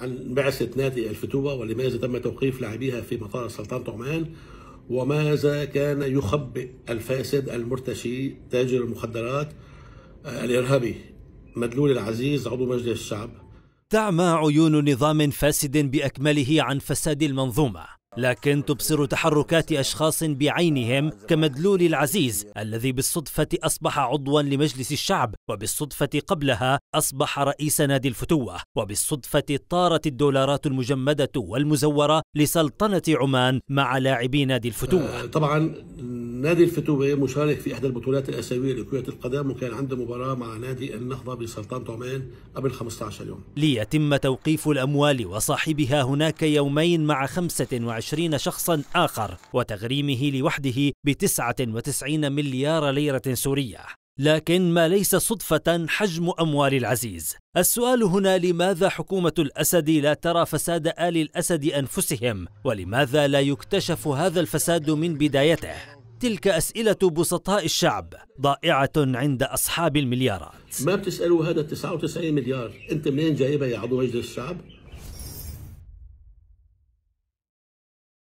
عن بعثة نادي الفتوبة ولماذا تم توقيف لاعبيها في مطار سلطنة عمان وماذا كان يخبئ الفاسد المرتشي تاجر المخدرات آه، الإرهابي مدلول العزيز عضو مجلس الشعب تعمى عيون نظام فاسد باكمله عن فساد المنظومه لكن تبصر تحركات أشخاص بعينهم كمدلول العزيز الذي بالصدفة أصبح عضوا لمجلس الشعب وبالصدفة قبلها أصبح رئيس نادي الفتوة وبالصدفة طارت الدولارات المجمدة والمزورة لسلطنة عمان مع لاعبي نادي الفتوة آه، طبعا نادي الفتوبة مشارك في إحدى البطولات الآسيوية لكرة القدم وكان عنده مباراة مع نادي النهضة بسلطان عمان قبل 15 يوم ليتم توقيف الأموال وصاحبها هناك يومين مع 25 شخصا آخر وتغريمه لوحده ب 99 مليار ليرة سورية لكن ما ليس صدفة حجم أموال العزيز السؤال هنا لماذا حكومة الأسد لا ترى فساد آل الأسد أنفسهم ولماذا لا يكتشف هذا الفساد من بدايته تلك أسئلة بسطاء الشعب ضائعة عند أصحاب المليارات ما بتسألوا هذا 99 مليار أنت منين جايبها يا عضو مجلس الشعب؟